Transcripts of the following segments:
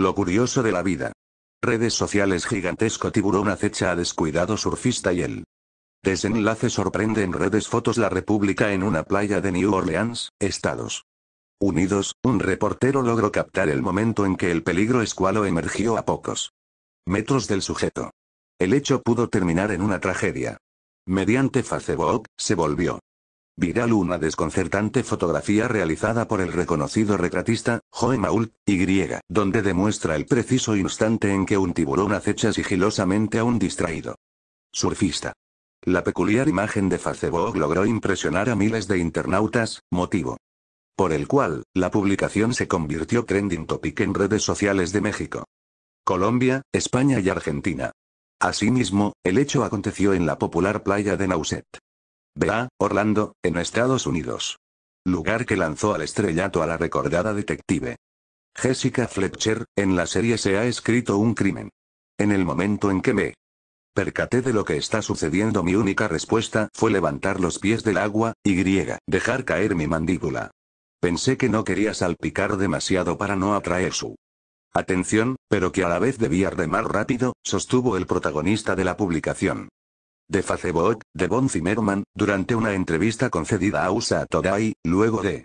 Lo curioso de la vida. Redes sociales gigantesco tiburón acecha a descuidado surfista y el desenlace sorprende en redes fotos la República en una playa de New Orleans, Estados Unidos. Un reportero logró captar el momento en que el peligro escualo emergió a pocos metros del sujeto. El hecho pudo terminar en una tragedia. Mediante Facebook, se volvió Viral una desconcertante fotografía realizada por el reconocido retratista, Joe Maul, Y, donde demuestra el preciso instante en que un tiburón acecha sigilosamente a un distraído surfista. La peculiar imagen de Facebook logró impresionar a miles de internautas, motivo por el cual, la publicación se convirtió trending topic en redes sociales de México, Colombia, España y Argentina. Asimismo, el hecho aconteció en la popular playa de Nauset. BA, Orlando, en Estados Unidos. Lugar que lanzó al estrellato a la recordada detective. Jessica Fletcher, en la serie se ha escrito un crimen. En el momento en que me percaté de lo que está sucediendo mi única respuesta fue levantar los pies del agua, y dejar caer mi mandíbula. Pensé que no quería salpicar demasiado para no atraer su atención, pero que a la vez debía remar rápido, sostuvo el protagonista de la publicación de Facebook, de Bon Zimmerman, durante una entrevista concedida a USA Today, luego de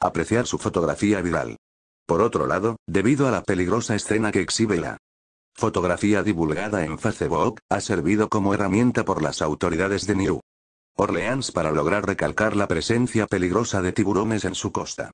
apreciar su fotografía viral. Por otro lado, debido a la peligrosa escena que exhibe la fotografía divulgada en Facebook, ha servido como herramienta por las autoridades de New Orleans para lograr recalcar la presencia peligrosa de tiburones en su costa.